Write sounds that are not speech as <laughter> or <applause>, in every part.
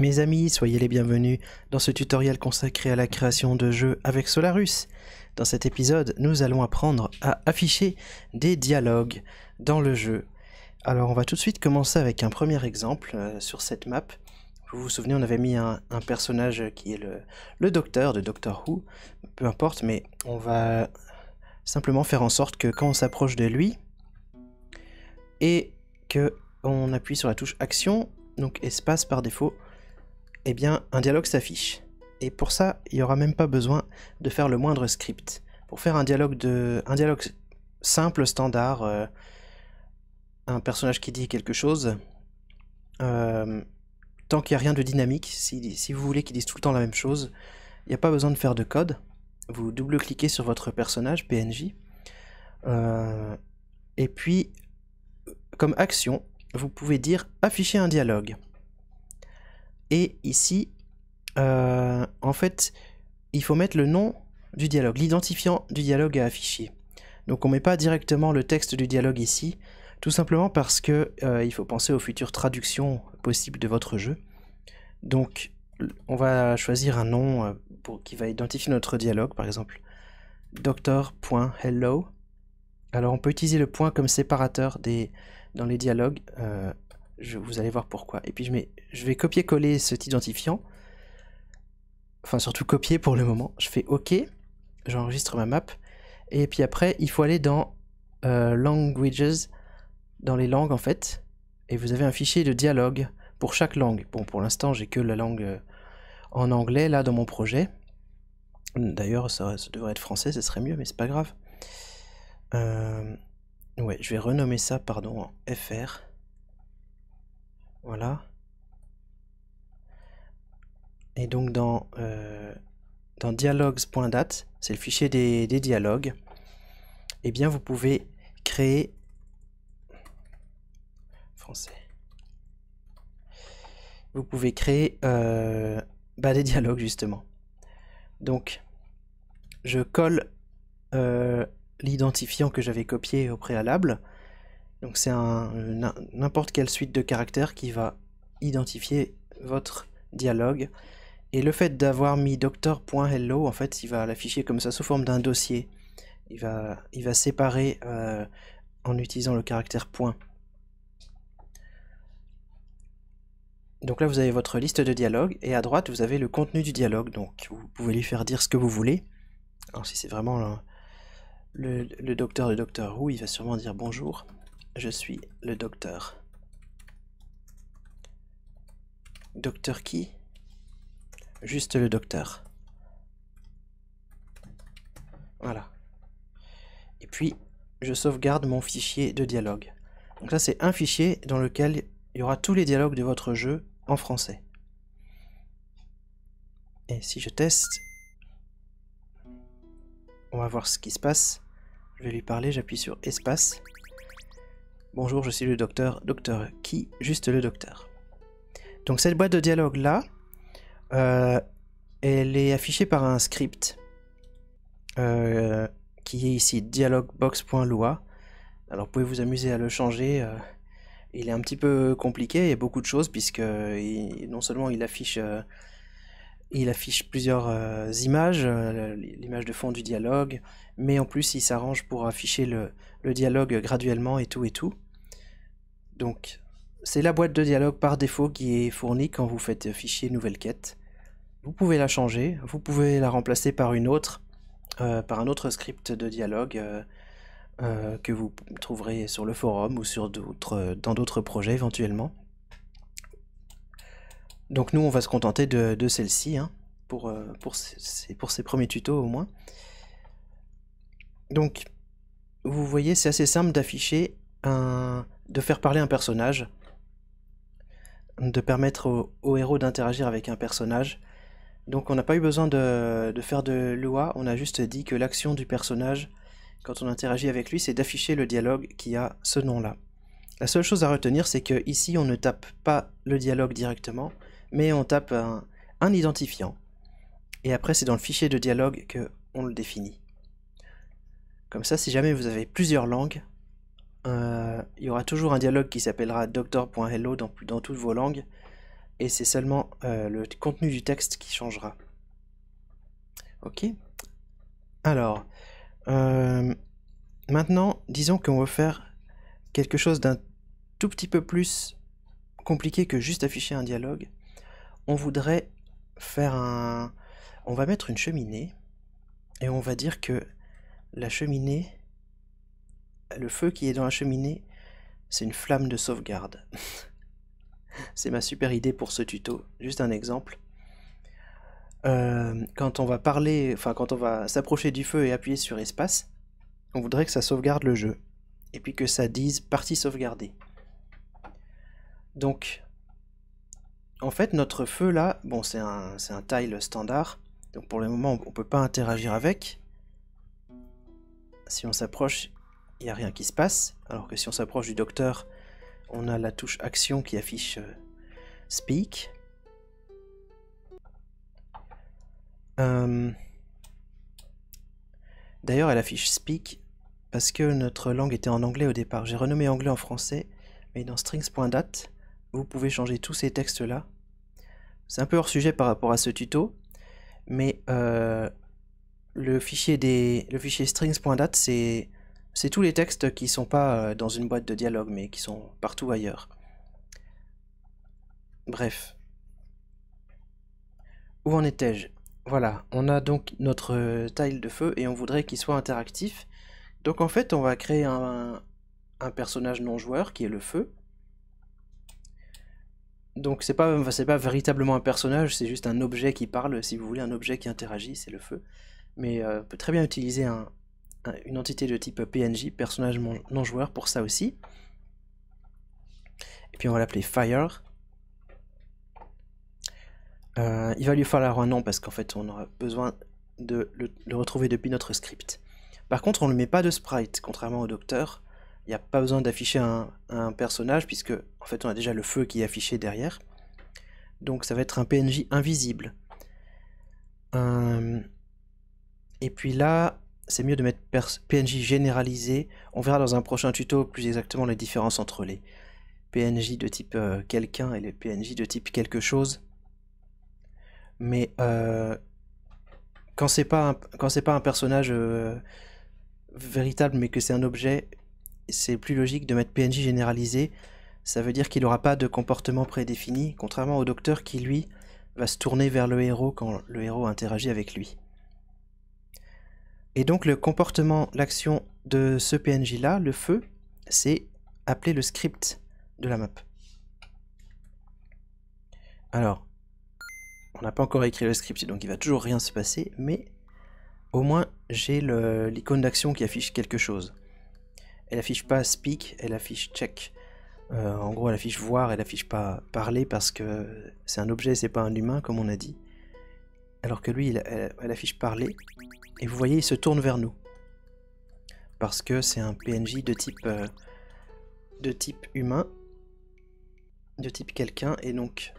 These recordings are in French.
Mes amis, soyez les bienvenus dans ce tutoriel consacré à la création de jeux avec Solarus. Dans cet épisode, nous allons apprendre à afficher des dialogues dans le jeu. Alors on va tout de suite commencer avec un premier exemple euh, sur cette map. Vous vous souvenez, on avait mis un, personnage qui est le, docteur de Doctor Who, peu importe, mais on va simplement faire en sorte que quand on s'approche de lui et que on appuie sur la touche action, donc espace par défaut, eh bien, un dialogue s'affiche. Et pour ça, il n'y aura même pas besoin de faire le moindre script. Pour faire un dialogue, de, un dialogue simple, standard, euh, un personnage qui dit quelque chose, euh, tant qu'il n'y a rien de dynamique, si, vous voulez qu'il dise tout le temps la même chose, il n'y a pas besoin de faire de code. Vous double-cliquez sur votre personnage, PNJ, euh, et puis, comme action, vous pouvez dire afficher un dialogue. Et ici, euh, en fait, il faut mettre le nom du dialogue, l'identifiant du dialogue à afficher. Donc on ne met pas directement le texte du dialogue ici, tout simplement parce que euh, il faut penser aux futures traductions possibles de votre jeu. Donc on va choisir un nom euh, pour, qui va identifier notre dialogue, par exemple doctor.hello. Alors on peut utiliser le point comme séparateur des, dans les dialogues vous allez voir pourquoi. Et puis je, vais copier-coller cet identifiant. Enfin, surtout copier pour le moment. Je fais OK. J'enregistre ma map. Et puis après, il faut aller dans euh, Languages, dans les langues en fait. Et vous avez un fichier de dialogue pour chaque langue. Bon, pour l'instant, j'ai que la langue euh, en anglais là dans mon projet. D'ailleurs, ça, devrait être français, ce serait mieux, mais c'est pas grave. Euh, ouais, je vais renommer ça, pardon, en FR. Voilà. Et donc dans, euh, dialogues.date, c'est le fichier des, dialogues, et eh bien vous pouvez créer français. Vous pouvez créer euh, bah, des dialogues justement. Donc je colle euh, l'identifiant que j'avais copié au préalable donc c'est euh, n'importe quelle suite de caractères qui va identifier votre dialogue. Et le fait d'avoir mis docteur.hello », en fait, il va l'afficher comme ça sous forme d'un dossier. Il va, séparer euh, en utilisant le caractère point. Donc là, vous avez votre liste de dialogues, et à droite, vous avez le contenu du dialogue. Donc vous pouvez lui faire dire ce que vous voulez. Alors si c'est vraiment le, le docteur de docteur Who, il va sûrement dire bonjour je suis le docteur. Docteur qui Juste le docteur. Voilà. Et puis, je sauvegarde mon fichier de dialogue. Donc ça c'est un fichier dans lequel il y aura tous les dialogues de votre jeu en français. Et si je teste, on va voir ce qui se passe. Je vais lui parler, j'appuie sur espace. Bonjour, je suis le docteur. Docteur qui Juste le docteur. Donc cette boîte de dialogue là, euh, elle est affichée par un script euh, qui est ici dialoguebox.loi. Alors vous pouvez vous amuser à le changer. Euh, il est un petit peu compliqué, il y a beaucoup de choses puisque non seulement il affiche, il affiche plusieurs images, l'image de fond du dialogue, mais en plus il s'arrange pour afficher le, le dialogue graduellement et tout et tout. Donc c'est la boîte de dialogue par défaut qui est fournie quand vous faites fichier nouvelle quête. Vous pouvez la changer, vous pouvez la remplacer par une autre, euh, par un autre script de dialogue euh, euh, que vous trouverez sur le forum ou sur dans d'autres projets éventuellement. Donc nous on va se contenter de, celle-ci hein, pour, pour, ces, pour ces premiers tutos au moins. Donc vous voyez, c'est assez simple d'afficher un... de faire parler un personnage, de permettre au, héros d'interagir avec un personnage. Donc on n'a pas eu besoin de, faire de loi, on a juste dit que l'action du personnage, quand on interagit avec lui, c'est d'afficher le dialogue qui a ce nom-là. La seule chose à retenir, c'est que ici on ne tape pas le dialogue directement, mais on tape un, un identifiant. Et après, c'est dans le fichier de dialogue que on le définit. Comme ça, si jamais vous avez plusieurs langues, euh, il y aura toujours un dialogue qui s'appellera doctor.hello dans, dans toutes vos langues, et c'est seulement euh, le contenu du texte qui changera. Ok Alors, euh, maintenant, disons qu'on veut faire quelque chose d'un tout petit peu plus compliqué que juste afficher un dialogue. On voudrait faire un... On va mettre une cheminée et on va dire que la cheminée, le feu qui est dans la cheminée, c'est une flamme de sauvegarde. <laughs> c'est ma super idée pour ce tuto. Juste un exemple. Euh, quand on va parler, enfin quand on va s'approcher du feu et appuyer sur espace, on voudrait que ça sauvegarde le jeu. Et puis que ça dise partie sauvegardée. Donc, en fait, notre feu là, bon c'est un, un tile standard, donc pour le moment on ne peut pas interagir avec, si on s'approche, il n'y a rien qui se passe. Alors que si on s'approche du docteur, on a la touche action qui affiche euh, Speak. Euh, d'ailleurs, elle affiche Speak parce que notre langue était en anglais au départ. J'ai renommé anglais en français, mais dans strings.dat, vous pouvez changer tous ces textes-là. C'est un peu hors sujet par rapport à ce tuto, mais euh, le fichier des le fichier strings.dat c'est tous les textes qui sont pas euh, dans une boîte de dialogue mais qui sont partout ailleurs. Bref. Où en étais-je Voilà, on a donc notre tile de feu et on voudrait qu'il soit interactif. Donc en fait, on va créer un, personnage non joueur qui est le feu. Donc c'est pas, pas véritablement un personnage, c'est juste un objet qui parle, si vous voulez, un objet qui interagit, c'est le feu mais euh, peut très bien utiliser une entité de type PNJ, personnage non joueur, pour ça aussi. Et puis on va l'appeler Fire. Euh, il va lui falloir un nom parce qu'en fait on aura besoin de le, retrouver depuis notre script. Par contre on ne met pas de sprite, contrairement au docteur. Il n'y a pas besoin d'afficher un, personnage puisque en fait on a déjà le feu qui est affiché derrière. Donc ça va être un PNJ invisible. Euh, et puis là, c'est mieux de mettre PNJ généralisé. On verra dans un prochain tuto plus exactement les différences entre les PNJ de type euh, quelqu'un et les PNJ de type quelque chose. Mais euh, quand c'est pas un, quand c'est pas un personnage euh, véritable mais que c'est un objet, c'est plus logique de mettre PNJ généralisé. Ça veut dire qu'il n'aura pas de comportement prédéfini, contrairement au docteur qui lui va se tourner vers le héros quand le héros interagit avec lui. Et donc le comportement, l'action de ce PNJ-là, le feu, c'est appeler le script de la map. Alors, on n'a pas encore écrit le script, donc il va toujours rien se passer, mais au moins j'ai l'icône d'action qui affiche quelque chose. Elle affiche pas speak, elle affiche check. Euh, en gros, elle affiche voir, elle affiche pas parler parce que c'est un objet, c'est pas un humain, comme on a dit. Alors que lui, elle affiche parler. Et vous voyez, il se tourne vers nous. Parce que c'est un PNJ de type, euh, de type humain, de type quelqu'un, et donc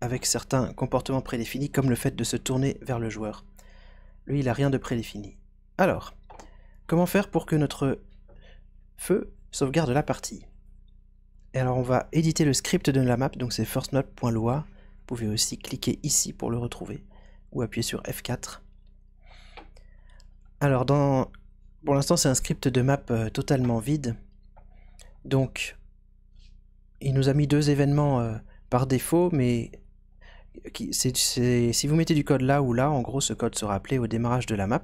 avec certains comportements prédéfinis, comme le fait de se tourner vers le joueur. Lui, il n'a rien de prédéfini. Alors, comment faire pour que notre feu sauvegarde la partie Et alors, on va éditer le script de la map, donc c'est loi Vous pouvez aussi cliquer ici pour le retrouver, ou appuyer sur F4. Alors dans... Pour l'instant c'est un script de map euh, totalement vide. Donc il nous a mis deux événements euh, par défaut, mais si vous mettez du code là ou là, en gros ce code sera appelé au démarrage de la map.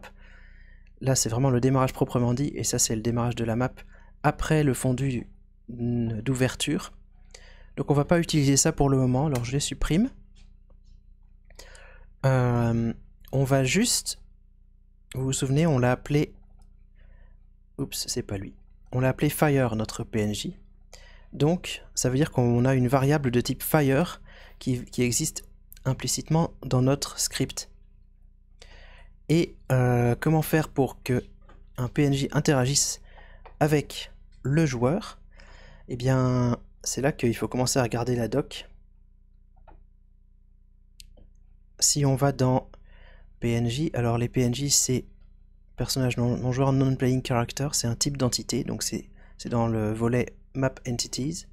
Là c'est vraiment le démarrage proprement dit, et ça c'est le démarrage de la map après le fondu d'ouverture. Donc on va pas utiliser ça pour le moment, alors je les supprime. Euh, on va juste vous vous souvenez, on l'a appelé... Oups, c'est pas lui. On l'a appelé Fire, notre PNJ. Donc, ça veut dire qu'on a une variable de type Fire qui, existe implicitement dans notre script. Et euh, comment faire pour que un PNJ interagisse avec le joueur Eh bien, c'est là qu'il faut commencer à regarder la doc. Si on va dans PNJ. Alors les PNJ c'est personnage non, joueur non playing character, c'est un type d'entité, donc c'est dans le volet map entities.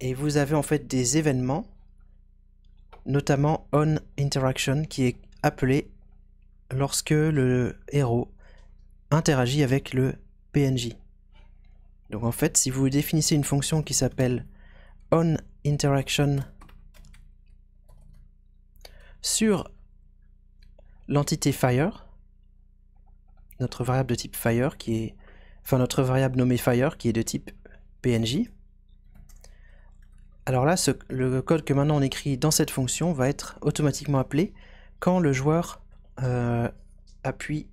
Et vous avez en fait des événements, notamment on interaction qui est appelé lorsque le héros interagit avec le PNJ. Donc en fait, si vous définissez une fonction qui s'appelle on interaction sur l'entité fire, notre variable de type fire qui est, enfin notre variable nommée fire qui est de type pnj. Alors là, le code que maintenant on écrit dans cette fonction va être automatiquement appelé quand le joueur euh, appuie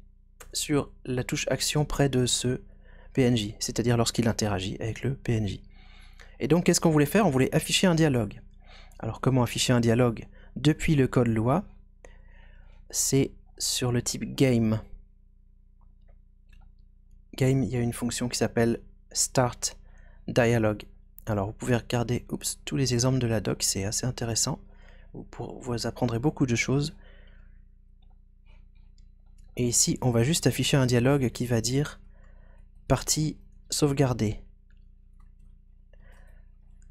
sur la touche action près de ce PNJ, c'est-à-dire lorsqu'il interagit avec le PNJ. Et donc, qu'est-ce qu'on voulait faire On voulait afficher un dialogue. Alors, comment afficher un dialogue depuis le code loi c'est sur le type game. Game, il y a une fonction qui s'appelle start dialogue. Alors vous pouvez regarder oups, tous les exemples de la doc, c'est assez intéressant. Vous, vous apprendrez beaucoup de choses. Et ici, on va juste afficher un dialogue qui va dire partie sauvegardée.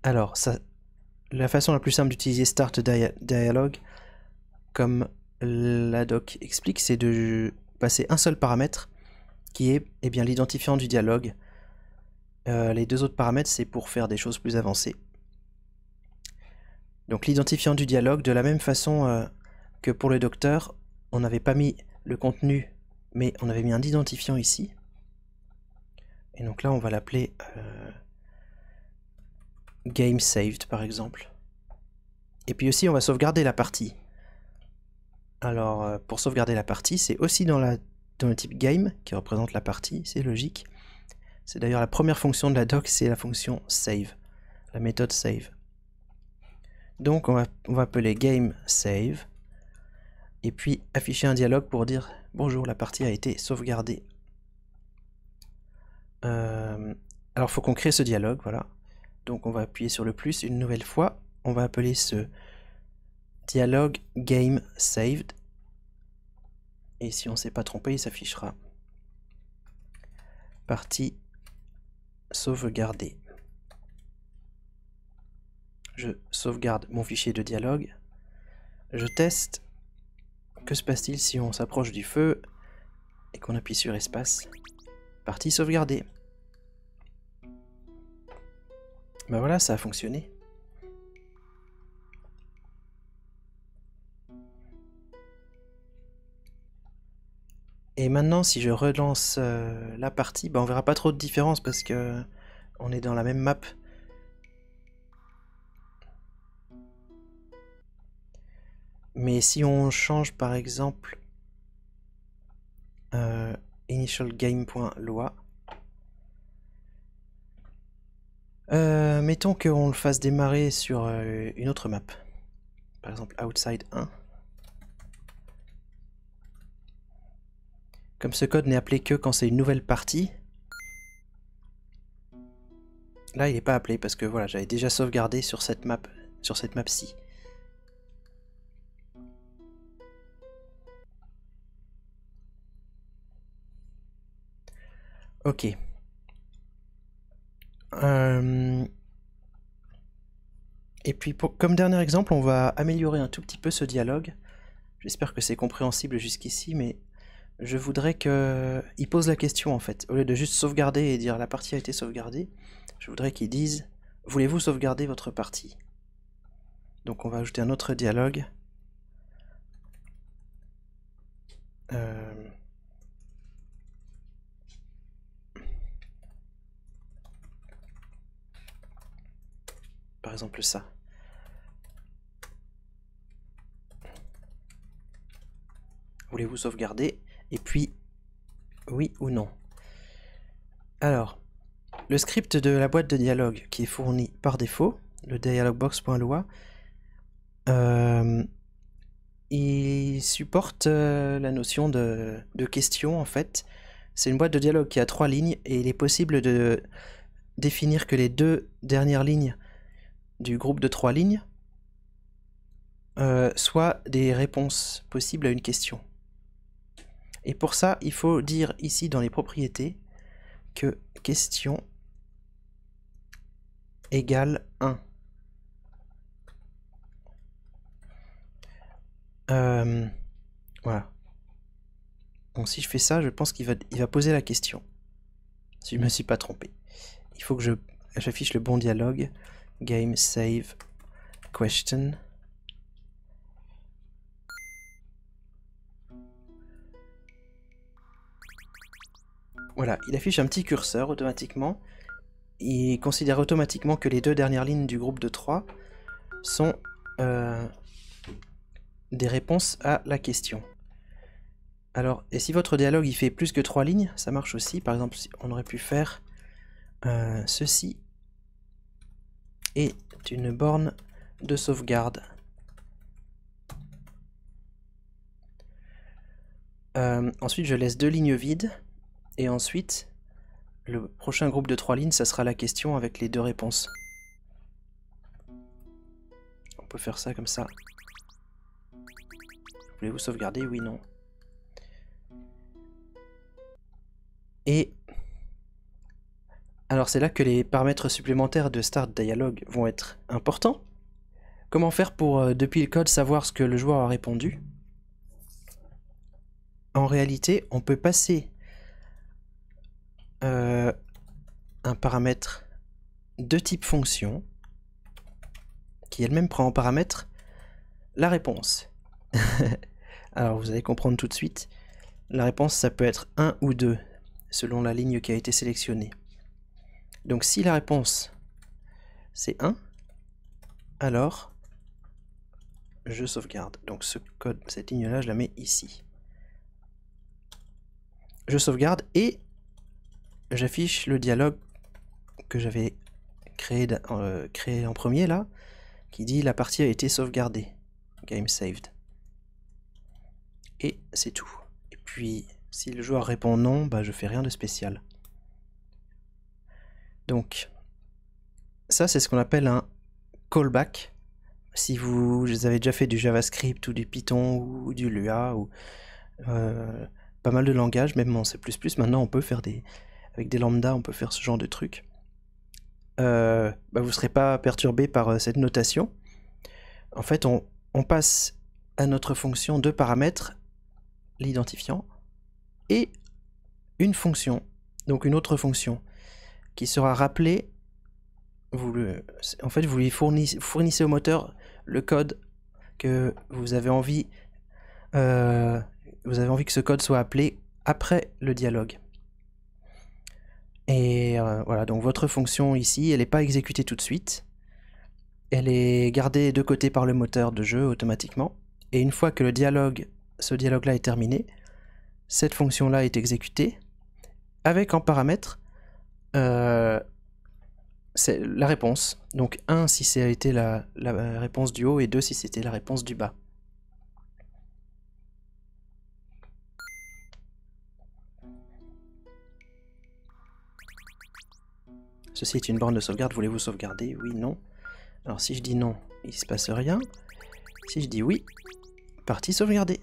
Alors, ça, la façon la plus simple d'utiliser Start Dialogue, comme la doc explique, c'est de passer un seul paramètre qui est eh bien l'identifiant du dialogue. Euh, les deux autres paramètres, c'est pour faire des choses plus avancées. Donc l'identifiant du dialogue, de la même façon euh, que pour le docteur, on n'avait pas mis le contenu, mais on avait mis un identifiant ici. Et donc là, on va l'appeler euh, GameSaved saved, par exemple. Et puis aussi, on va sauvegarder la partie. Alors, euh, pour sauvegarder la partie, c'est aussi dans, le type game qui représente la partie, c'est logique. C'est d'ailleurs la première fonction de la doc, c'est la fonction save, la méthode save. Donc on va, appeler game save et puis afficher un dialogue pour dire bonjour, la partie a été sauvegardée. Euh, alors il faut qu'on crée ce dialogue, voilà. Donc on va appuyer sur le plus une nouvelle fois. On va appeler ce Dialogue game saved. Et si on ne s'est pas trompé, il s'affichera. Partie sauvegardée. Je sauvegarde mon fichier de dialogue. Je teste. Que se passe-t-il si on s'approche du feu et qu'on appuie sur espace Partie sauvegardée. Ben voilà, ça a fonctionné. Et maintenant, si je relance euh, la partie, on bah, on verra pas trop de différence parce que on est dans la même map. Mais si on change par exemple euh, initialgame.loi, euh, mettons qu'on le fasse démarrer sur euh, une autre map, par exemple outside 1. Comme ce code n'est appelé que quand c'est une nouvelle partie, là il n'est pas appelé parce que voilà, j'avais déjà sauvegardé sur cette map, sur cette map-ci. Ok. Euh, et puis pour, comme dernier exemple, on va améliorer un tout petit peu ce dialogue. J'espère que c'est compréhensible jusqu'ici, mais je voudrais que il pose la question en fait. Au lieu de juste sauvegarder et dire la partie a été sauvegardée, je voudrais qu'ils disent voulez-vous sauvegarder votre partie Donc on va ajouter un autre dialogue. Euh. Par exemple ça. Voulez-vous sauvegarder et puis oui ou non. Alors, le script de la boîte de dialogue qui est fourni par défaut, le dialogbox.lua, euh, il supporte euh, la notion de, question en fait. C'est une boîte de dialogue qui a trois lignes et il est possible de définir que les deux dernières lignes du groupe de trois lignes euh, soient des réponses possibles à une question. Et pour ça, il faut dire ici dans les propriétés que question égale 1. Euh, voilà. Donc si je fais ça, je pense qu'il va, poser la question. Si je ne me suis pas trompé. Il faut que j'affiche le bon dialogue. Game save question. Voilà, il affiche un petit curseur automatiquement. Il considère automatiquement que les deux dernières lignes du groupe de 3 sont euh, des réponses à la question. Alors, et si votre dialogue il fait plus que 3 lignes, ça marche aussi. Par exemple, on aurait pu faire euh, ceci est une borne de sauvegarde. Euh, ensuite, je laisse deux lignes vides et ensuite, le prochain groupe de trois lignes, ça sera la question avec les deux réponses. On peut faire ça comme ça. Voulez-vous sauvegarder Oui, non. Et... Alors c'est là que les paramètres supplémentaires de Start Dialogue vont être importants. Comment faire pour, euh, depuis le code, savoir ce que le joueur a répondu En réalité, on peut passer euh, un paramètre de type fonction qui elle-même prend en paramètre la réponse. <laughs> Alors vous allez comprendre tout de suite, la réponse ça peut être 1 ou 2 selon la ligne qui a été sélectionnée. Donc si la réponse c'est 1, alors je sauvegarde. Donc ce code, cette ligne là je la mets ici. Je sauvegarde et j'affiche le dialogue que j'avais créé, euh, créé, en premier là, qui dit la partie a été sauvegardée, game saved. Et c'est tout. Et puis si le joueur répond non, bah je fais rien de spécial. Donc ça c'est ce qu'on appelle un callback. Si vous, avez déjà fait du JavaScript ou du Python ou du Lua ou euh, pas mal de langages, même en C++, maintenant on peut faire des, avec des lambdas, on peut faire ce genre de trucs. Euh, bah, vous ne serez pas perturbé par euh, cette notation. En fait, on, passe à notre fonction de paramètres, l'identifiant, et une fonction, donc une autre fonction, qui sera rappelée. en fait, vous lui fournissez, au moteur le code que vous avez envie, euh, vous avez envie que ce code soit appelé après le dialogue. Et euh, voilà, donc votre fonction ici, elle n'est pas exécutée tout de suite. Elle est gardée de côté par le moteur de jeu automatiquement. Et une fois que le dialogue, ce dialogue-là est terminé, cette fonction-là est exécutée avec en paramètre euh, la réponse. Donc 1 si c'était la, la réponse du haut et 2 si c'était la réponse du bas. Ceci est une borne de sauvegarde, voulez-vous sauvegarder Oui, non. Alors si je dis non, il se passe rien. Si je dis oui, partie sauvegarder.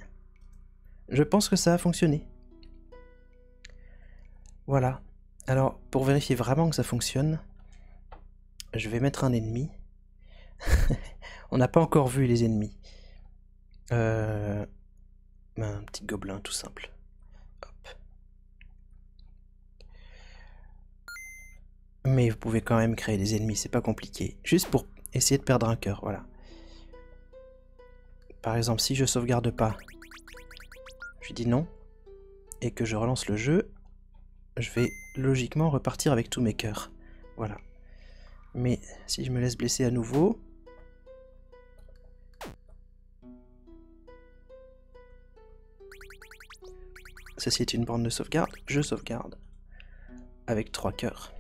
Je pense que ça a fonctionné. Voilà. Alors, pour vérifier vraiment que ça fonctionne, je vais mettre un ennemi. <laughs> On n'a pas encore vu les ennemis. Euh, un petit gobelin tout simple. Mais vous pouvez quand même créer des ennemis, c'est pas compliqué. Juste pour essayer de perdre un cœur, voilà. Par exemple, si je sauvegarde pas, je dis non, et que je relance le jeu, je vais logiquement repartir avec tous mes cœurs. Voilà. Mais si je me laisse blesser à nouveau... Ceci est une bande de sauvegarde, je sauvegarde avec trois cœurs.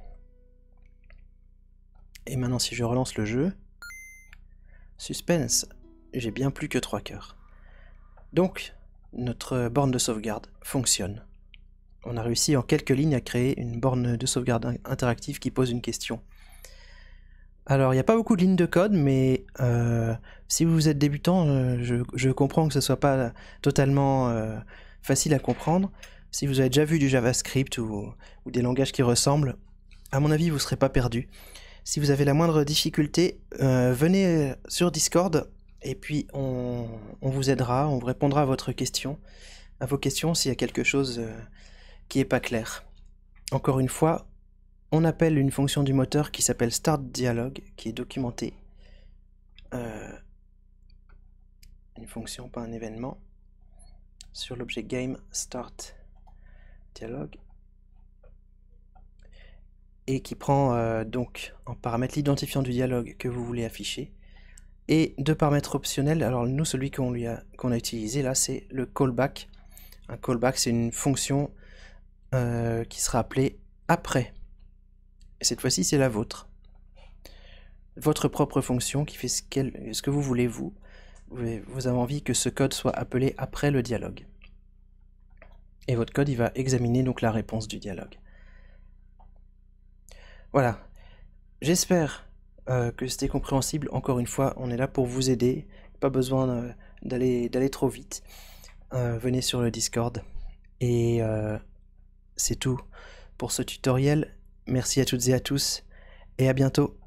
Et maintenant si je relance le jeu, suspense, j'ai bien plus que 3 cœurs. Donc, notre borne de sauvegarde fonctionne. On a réussi en quelques lignes à créer une borne de sauvegarde interactive qui pose une question. Alors, il n'y a pas beaucoup de lignes de code, mais euh, si vous êtes débutant, euh, je, comprends que ce ne soit pas totalement euh, facile à comprendre. Si vous avez déjà vu du JavaScript ou, ou, des langages qui ressemblent, à mon avis, vous ne serez pas perdu. Si vous avez la moindre difficulté, euh, venez euh, sur Discord et puis on, vous aidera, on vous répondra à votre question, à vos questions s'il y a quelque chose euh, qui n'est pas clair. Encore une fois, on appelle une fonction du moteur qui s'appelle Start Dialogue, qui est documentée. une fonction, pas un événement. Sur l'objet Game Start Dialogue et qui prend euh, donc en paramètre l'identifiant du dialogue que vous voulez afficher et deux paramètres optionnels. Alors nous, celui qu'on a, utilisé là, c'est le callback. Un callback, c'est une fonction euh, qui sera appelée après. cette fois-ci, c'est la vôtre. Votre propre fonction qui fait ce, ce que vous voulez, vous. Vous avez envie que ce code soit appelé après le dialogue. Et votre code, il va examiner donc la réponse du dialogue. Voilà. J'espère euh, que c'était compréhensible. Encore une fois, on est là pour vous aider. Pas besoin euh, d'aller d'aller trop vite. Euh, venez sur le Discord. Et c'est tout pour ce tutoriel. Merci à toutes et à tous. Et à bientôt.